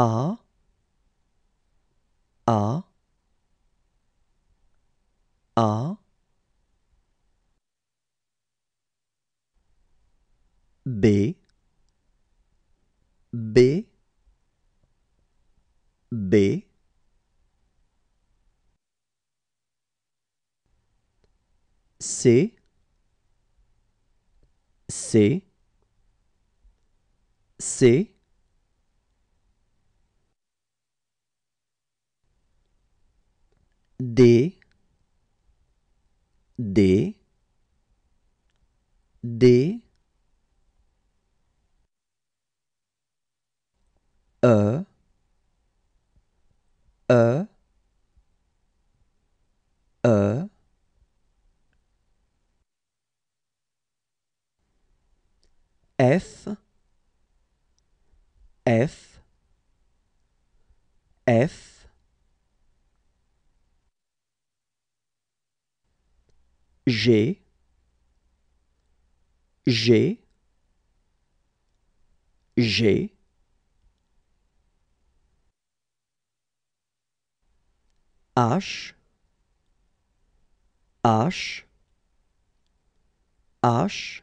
are D D D E E E F F F G G G H H H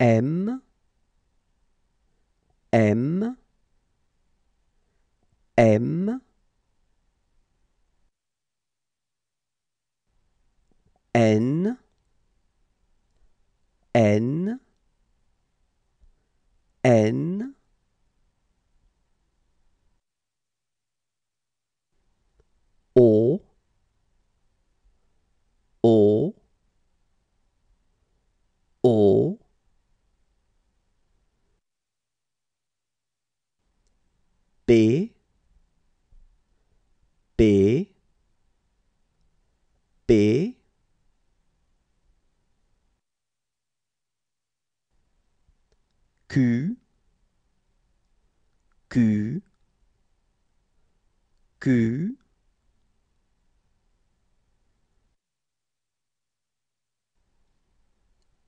M, M, M, N, N, N, B B B Q Q Q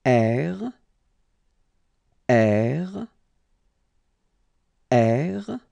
R R R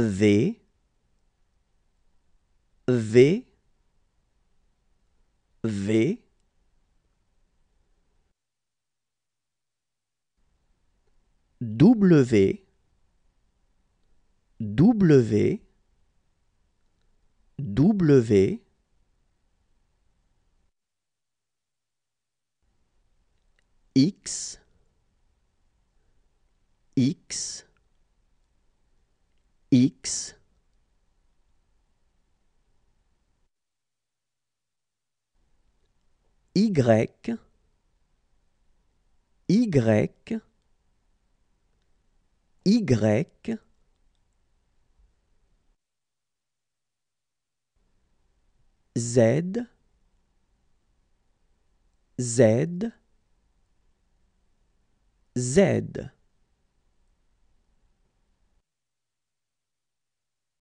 V V V W W W X X x y y y Z, Z, Z.